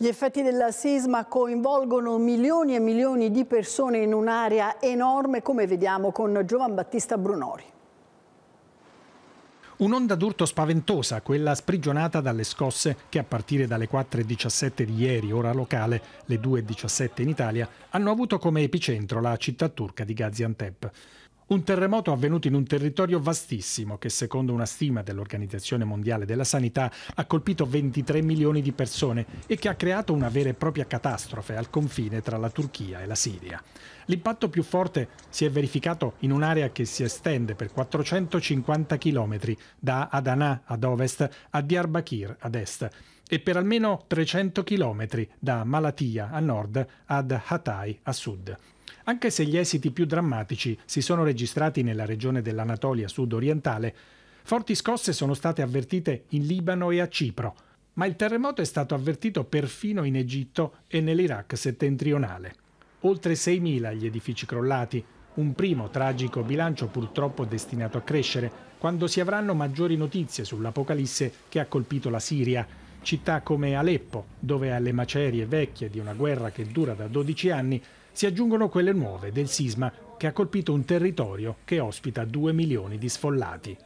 Gli effetti della sisma coinvolgono milioni e milioni di persone in un'area enorme, come vediamo con Giovan Battista Brunori. Un'onda d'urto spaventosa, quella sprigionata dalle scosse che a partire dalle 4.17 di ieri, ora locale, le 2.17 in Italia, hanno avuto come epicentro la città turca di Gaziantep. Un terremoto avvenuto in un territorio vastissimo che secondo una stima dell'Organizzazione Mondiale della Sanità ha colpito 23 milioni di persone e che ha creato una vera e propria catastrofe al confine tra la Turchia e la Siria. L'impatto più forte si è verificato in un'area che si estende per 450 chilometri da Adana ad ovest a Diyarbakir ad est e per almeno 300 chilometri da Malatia a nord ad Hatay a sud. Anche se gli esiti più drammatici si sono registrati nella regione dell'Anatolia sud-orientale, forti scosse sono state avvertite in Libano e a Cipro, ma il terremoto è stato avvertito perfino in Egitto e nell'Iraq settentrionale. Oltre 6.000 gli edifici crollati, un primo tragico bilancio purtroppo destinato a crescere quando si avranno maggiori notizie sull'apocalisse che ha colpito la Siria Città come Aleppo, dove alle macerie vecchie di una guerra che dura da 12 anni si aggiungono quelle nuove del sisma che ha colpito un territorio che ospita 2 milioni di sfollati.